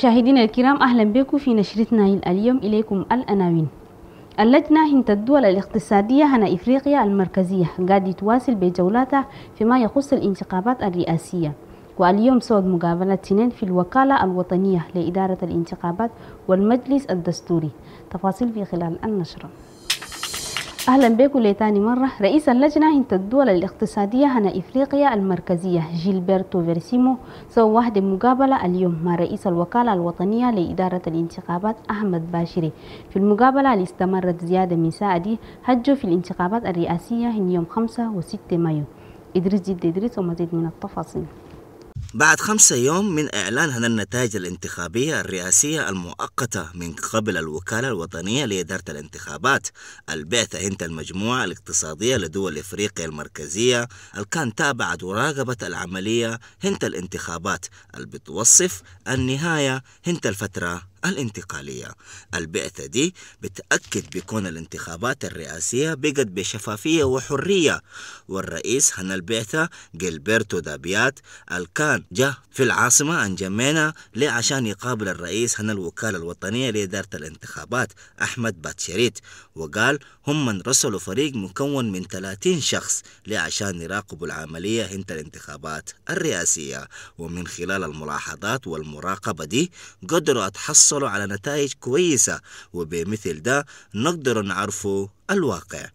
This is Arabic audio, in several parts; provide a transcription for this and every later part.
مشاهدينا الكرام أهلا بكم في نشرتنا اليوم إليكم الأناوين اللجنة هند الدول الاقتصادية هنا إفريقيا المركزية قاعدة تواصل بجولاتها فيما يخص الانتخابات الرئاسية واليوم صوت مقابلة تنين في الوكالة الوطنية لإدارة الانتخابات والمجلس الدستوري تفاصيل في خلال النشرة أهلا بكم لتاني مرة رئيس اللجنة عند الدول الاقتصادية هنا إفريقيا المركزية جيلبرتو فيرسيمو سوى واحدة مقابلة اليوم مع رئيس الوكالة الوطنية لإدارة الانتخابات أحمد باشري في المقابلة اللي استمرت زيادة من ساعة دي هجوا في الانتخابات الرئاسية من يوم 5 و 6 مايو إدريس جد إدريس ومزيد من التفاصيل بعد خمسة يوم من إعلان هذا النتائج الانتخابية الرئاسية المؤقتة من قبل الوكالة الوطنية لإدارة الانتخابات البعثة هند المجموعة الاقتصادية لدول إفريقيا المركزية الكان كان تابعت وراقبت العملية هند الانتخابات البتوصف النهاية هند الفترة الانتقالية البعثة دي بتأكد بكون الانتخابات الرئاسية بقت بشفافية وحرية والرئيس هنا البعثة جيلبرتو دابيات الكان جاء في العاصمة أنجمينا ليه عشان يقابل الرئيس هنا الوكالة الوطنية لإدارة الانتخابات أحمد باتشريت وقال هم من رسلوا فريق مكون من 30 شخص ليه عشان يراقبوا العملية هنت الانتخابات الرئاسية ومن خلال الملاحظات والمراقبة دي قدروا أتحصل يحصلوا على نتائج كويسة وبمثل ده نقدر نعرف الواقع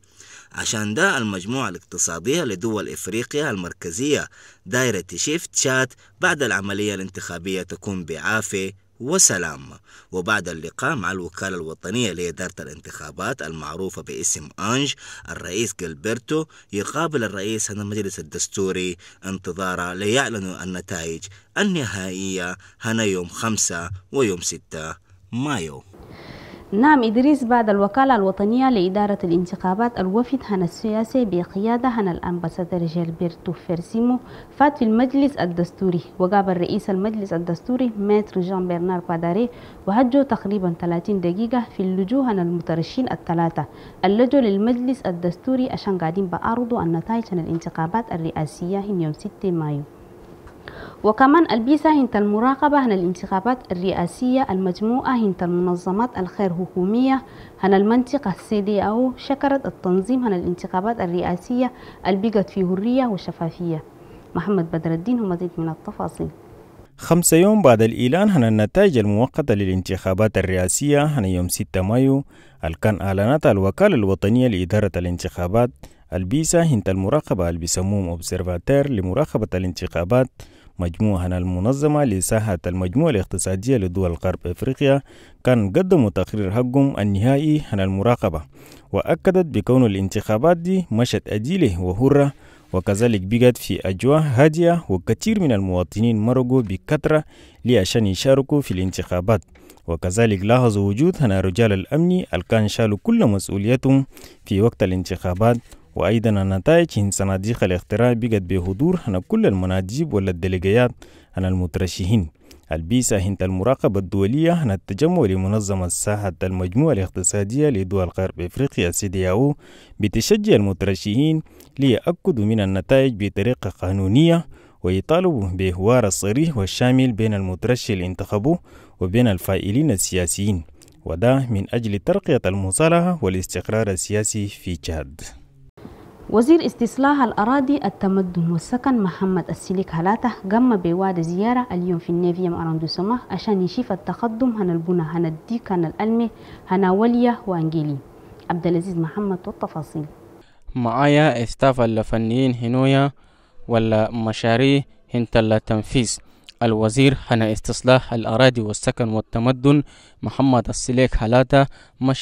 عشان ده المجموعة الاقتصادية لدول إفريقيا المركزية دايرة شيفت شات بعد العملية الانتخابية تكون بعافية وسلام وبعد اللقاء مع الوكالة الوطنية لإدارة الانتخابات المعروفة باسم أنج الرئيس جلبرتو يقابل الرئيس هنا المجلس الدستوري انتظارا ليعلنوا النتائج النهائية هنا يوم 5 ويوم 6 مايو نعم إدريس بعد الوكالة الوطنية لإدارة الانتخابات الوفد هنا السياسي بقيادة هنا الأمباسادور جيلبرتو فيرسيمو فات في المجلس الدستوري وقابل رئيس المجلس الدستوري ماتر جان برنار باداري وهجو تقريبا 30 دقيقة في اللجوء هنا المترشين الثلاثة اللجوء للمجلس الدستوري عشان قاعدين بأرضوا النتائج عن الانتخابات الرئاسية يوم 6 مايو وكمان البيسا هنت المراقبة هن الانتخابات الرئاسية المجموعة هنت المنظمات الخير حكومية هن المنطقة السي دي أو شكرت التنظيم هن الانتخابات الرئاسية البقت في هرية وشفافية محمد بدر الدين هو مزيد من التفاصيل خمسة يوم بعد الإعلان عن النتائج المؤقتة للانتخابات الرئاسية هن يوم 6 مايو كان أعلنت الوكالة الوطنية لإدارة الانتخابات البيسا هنت المراقبة اللي بيسموهم أوبسيرفاتير لمراقبة الانتخابات مجموعة المنظمة لساحة المجموعة الاقتصادية لدول غرب أفريقيا كان قدموا تقرير حقهم النهائي عن المراقبة وأكدت بكون الانتخابات دي مشت أديلة وهرة وكذلك بقت في أجواء هادية وكثير من المواطنين مرقوا بكثرة لعشان يشاركوا في الانتخابات وكذلك لاحظوا وجود هنا رجال الأمن اللي كان شالوا كل مسؤوليتهم في وقت الانتخابات وأيضا النتائج إن صناديق الاختراع بقت بحضور أن كل المناجيب والدليجيات عن المترشحين البيسة هنت المراقبة الدولية عن التجمع لمنظمة ساحة المجموعة الاقتصادية لدول غرب إفريقيا سيدياو بتشجع المترشحين ليأكدوا من النتائج بطريقة قانونية ويطالبوا بهوار الصريح والشامل بين المترشح الانتخابه وبين الفائلين السياسيين وده من أجل ترقية المصالحة والاستقرار السياسي في تشاد وزير استصلاح الأراضي التمدن والسكن محمد السليك هلاته قام بواد زيارة اليوم في النيفيا أراندو رمضو سماه عشان يشوف التقدم هنا البنى هنا الديك هنا الألمة هنا وليا وأنجيلي عبدالعزيز محمد والتفاصيل معايا استاف الفنيين هنويا ولا مشاريع هنتلا التنفيذ الوزير حنا استصلاح الأراضي والسكن والتمدن محمد السليك حلاتا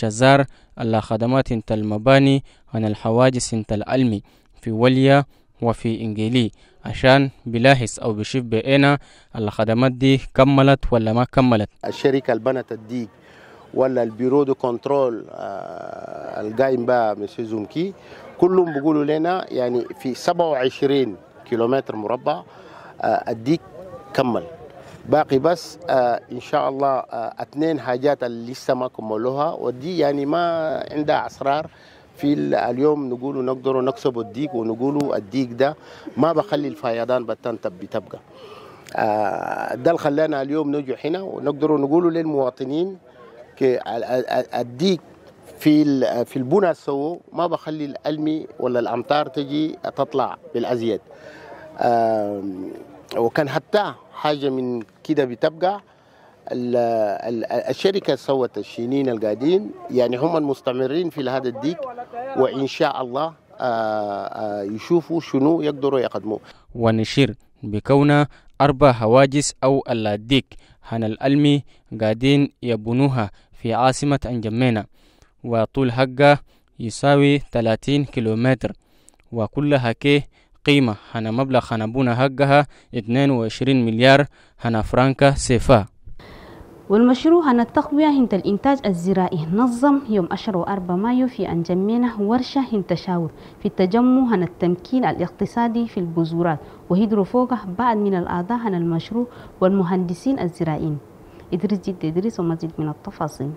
زار على خدمات انت المباني عن الحواجز انت العلمي في وليا وفي إنجيلي عشان بلاحظ أو بشيف بأينا الخدمات دي كملت ولا ما كملت الشركة البنت الديك ولا البيرو دو كنترول آه القايم بقى مسيو زومكي كلهم بيقولوا لنا يعني في 27 كيلومتر مربع آه الديك كمل باقي بس آه ان شاء الله آه اثنين حاجات اللي لسه ما كملوها ودي يعني ما عندها اسرار في اليوم نقولوا نقدروا نكسبوا الديك ونقولوا الديك ده ما بخلي الفيضان بتان تبقى تبقى آه ده اللي خلانا اليوم نجي هنا ونقدروا نقولوا للمواطنين الديك في في البنى سووا ما بخلي الالمي ولا الامطار تجي تطلع بالازيد وكان حتى حاجه من كده بتبقى الشركه سوت الشينين القاعدين يعني هم المستمرين في هذا الديك وان شاء الله آه، آه، يشوفوا شنو يقدروا يقدموا ونشير بكون أربع هواجس أو اللاديك هن الألمي قاعدين يبنوها في عاصمة أنجمينا وطول حقه يساوي 30 كيلومتر وكلها كيه قيمة هنا مبلغ هنا بونا حقها 22 مليار هنا فرانكا سيفا والمشروع هنا التقوية هنت الإنتاج الزراعي نظم يوم وأربع مايو في أنجمينة ورشة هنت تشاور في التجمع عن التمكين الاقتصادي في البذورات وهيدرو فوقه بعد من الأعضاء عن المشروع والمهندسين الزراعيين إدريس جد إدريس ومزيد من التفاصيل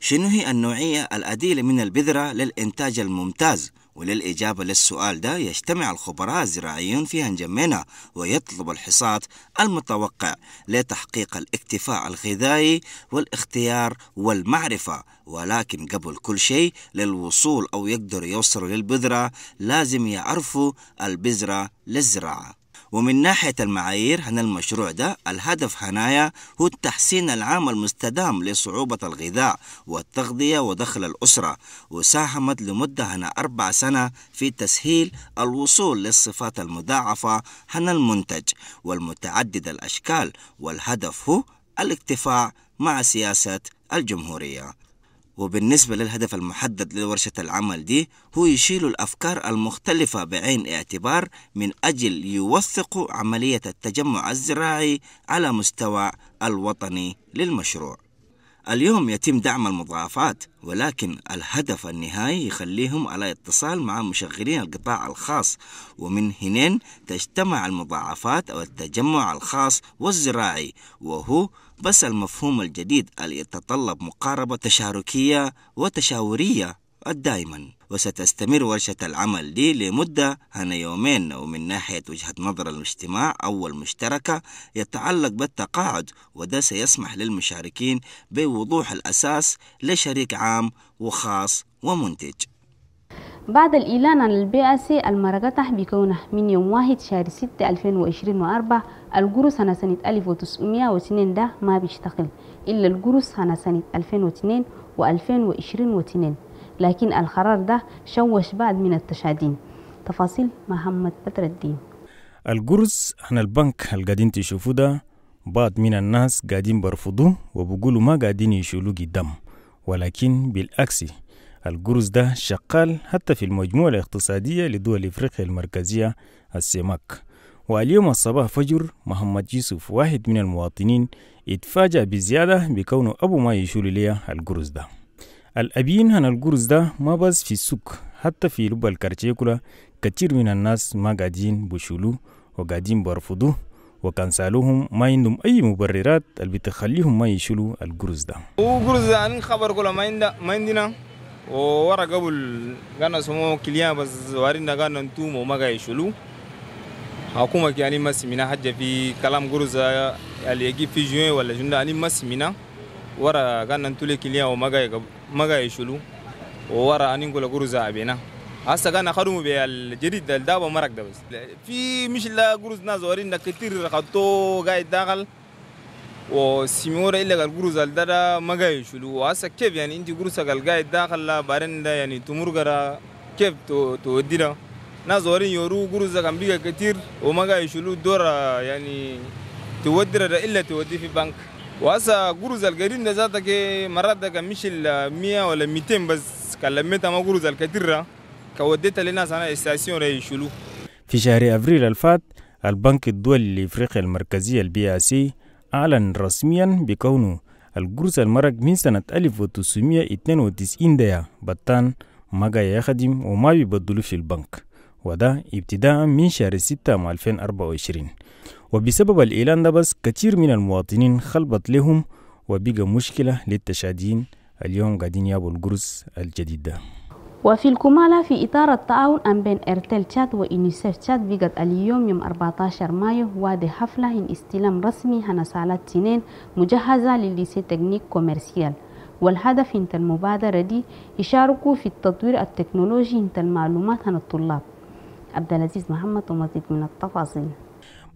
شنو هي النوعية الأديلة من البذرة للإنتاج الممتاز وللإجابة للسؤال ده يجتمع الخبراء الزراعيون في هنجمينا ويطلب الحصاد المتوقع لتحقيق الاكتفاء الغذائي والاختيار والمعرفة ولكن قبل كل شيء للوصول أو يقدر يوصلوا للبذرة لازم يعرفوا البذرة للزراعة ومن ناحية المعايير هنا المشروع ده الهدف هنايا هو التحسين العام المستدام لصعوبة الغذاء والتغذية ودخل الأسرة وساهمت لمدة هنا أربع سنة في تسهيل الوصول للصفات المضاعفة هنا المنتج والمتعدد الأشكال والهدف هو الاكتفاء مع سياسة الجمهورية وبالنسبة للهدف المحدد لورشة العمل دي هو يشيل الأفكار المختلفة بعين الاعتبار من أجل يوثق عملية التجمع الزراعي على مستوى الوطني للمشروع اليوم يتم دعم المضاعفات ولكن الهدف النهائي يخليهم على اتصال مع مشغلين القطاع الخاص ومن هنا تجتمع المضاعفات أو التجمع الخاص والزراعي وهو بس المفهوم الجديد اللي يتطلب مقاربة تشاركية وتشاورية الدائما وستستمر ورشة العمل دي لمدة هنا يومين ومن ناحية وجهة نظر المجتمع أو المشتركة يتعلق بالتقاعد وده سيسمح للمشاركين بوضوح الأساس لشريك عام وخاص ومنتج بعد الإعلان عن البيئسي المرقطح بكونه من يوم واحد شهر 6 2024 الجرو سنة سنة 1902 ده ما بيشتغل إلا الجرو سنة سنة 2002 و 2022 لكن القرار ده شوش بعض من التشادين تفاصيل محمد بدر الدين الجرز عن البنك اللي تشوفو ده بعض من الناس قاعدين برفضوه وبقولوا ما قاعدين يشيلوه قدام ولكن بالعكس الجرز ده شغال حتى في المجموعة الاقتصادية لدول إفريقيا المركزية السماك واليوم الصباح فجر محمد يوسف واحد من المواطنين اتفاجأ بزيادة بكونه أبو ما يشول ليه الجرز ده الأبين هنا الجرز ده ما بس في السوق حتى في لب الكارتشي كلا كتير من الناس ما قاعدين بشولو وقاعدين وكان سألوهم ما عندهم أي مبررات اللي بتخليهم ما يشيلوا الجرز ده. وجرز ده خبر كلا ما عندنا ما عندنا وورا قبل كان سمو كليان بس وارينا كان انتم وما قاعد يشيلوه. حكومة يعني ما سمينا حاجة في كلام جرز اللي يجي في جوين ولا جنة يعني ما سمينا. ورا كان نتولي كليا ومعاي معاي شلو ورا أنين anin gola أبينا هسا هسه كان خدموا بالجديد الدابه مرق ده بس في مش لا جروز ناس ورينا كتير خطو غاي داخل وسيمورا الا الجروز الدرا ما جاي شلو هسا كيف يعني انت جروز غاي داخل لا بارين دا يعني تمرقرا كيف تو تو ناس ورين يورو كان بيجا كتير ومعاي شلو دورا يعني تودر الا تودي في بنك واسا غروز الجرين ده كي مرات ده كان ال 100 ولا 200 بس كلمتها ما غروز الكثيره كوديتها لنا سنة استاسيون شلو في شهر ابريل الفات البنك الدولي لافريقيا المركزيه البي آس سي اعلن رسميا بكونه القرص المرق من سنة 1992 ديا بطان ما جا يخدم وما بيبدلوش البنك وده ابتداء من شهر 6 2024 وبسبب الإعلان ده بس كتير من المواطنين خلبت لهم وبقى مشكلة للتشادين اليوم قاعدين يابوا القرص الجديد ده وفي الكمالة في إطار التعاون أم بين إرتل تشاد وإنيسيف تشاد بقت اليوم يوم 14 مايو وادي حفلة إن استلام رسمي هنسالات تنين مجهزة للليسي تكنيك كوميرسيال والهدف انت المبادرة دي يشاركوا في التطوير التكنولوجي انت المعلومات عن الطلاب عبد العزيز محمد ومزيد من التفاصيل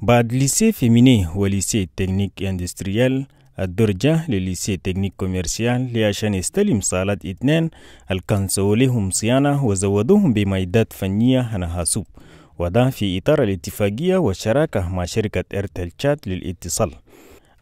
بعد lycée féminin والlycée تكنيك اندستريال الدرجة للسي تكنيك كوميرسيال لعشان يستلم صالات اثنين الكنسو لهم صيانة وزودوهم بميدات فنية هنهاسوب وده في إطار الاتفاقية والشراكة مع شركة إرتل تشات للاتصال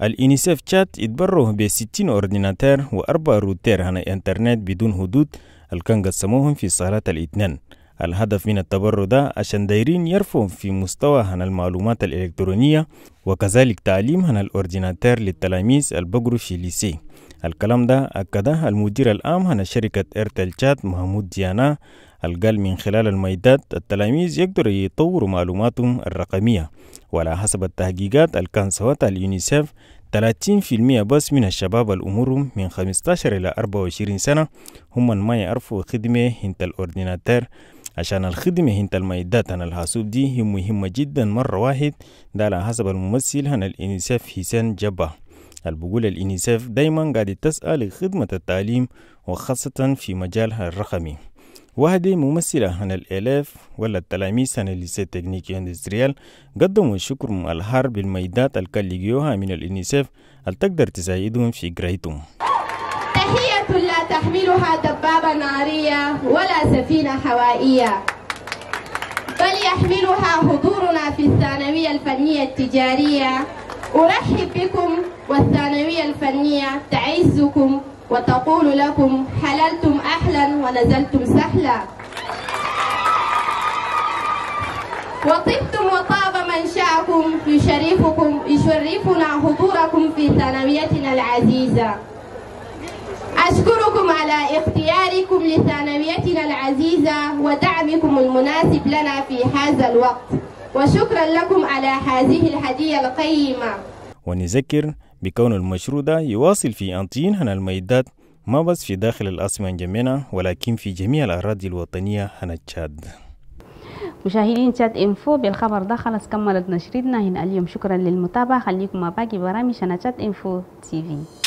الإنسيف تشات اتبروا ب 60 أورديناتير وأربع روتير عن إنترنت بدون حدود الكنغة سموهم في صالات الاثنين الهدف من التبرع ده عشان دايرين يرفعوا في مستوى عن المعلومات الإلكترونية وكذلك تعليم عن الأورديناتير للتلاميذ البقرو في ليسي الكلام ده أكده المدير العام عن شركة إيرتل شات محمود ديانا القال من خلال الميدات التلاميذ يقدروا يطوروا معلوماتهم الرقمية وعلى حسب التحقيقات اللي كان سوتها اليونيسيف 30% بس من الشباب الأمور من 15 إلى 24 سنة هم ما يعرفوا خدمة هنت الأورديناتير عشان الخدمة هنت الميدات عن الحاسوب دي هي مهمة جدا مرة واحد ده على حسب الممثل عن الإنساف حسين جبة البقول الإنساف دايما قاعد تسأل خدمة التعليم وخاصة في مجالها الرقمي وهذه ممثلة عن الآلاف ولا التلاميذ عن الليسي تكنيكي اندستريال قدموا الشكر مع الحرب الميدات الكاليجيوها من الإنساف التقدر تساعدهم في قرايتهم تحية لا تحملها دبابة نارية ولا سفينة هوائية بل يحملها حضورنا في الثانوية الفنية التجارية أرحب بكم والثانوية الفنية تعزكم وتقول لكم حللتم أحلا ونزلتم سهلا وطبتم وطاب منشأكم يشرفكم يشرفنا حضوركم في ثانويتنا العزيزة أشكركم على اختياركم لثانويتنا العزيزة ودعمكم المناسب لنا في هذا الوقت وشكرا لكم على هذه الهدية القيمة ونذكر بكون المشروع ده يواصل في أنطين هنا الميدات ما بس في داخل الأصمة جمينا ولكن في جميع الأراضي الوطنية هنا تشاد مشاهدين تشات انفو بالخبر ده خلاص كملت نشرتنا هنا اليوم شكرا للمتابعة خليكم مع باقي برامج أنا تشات انفو تي في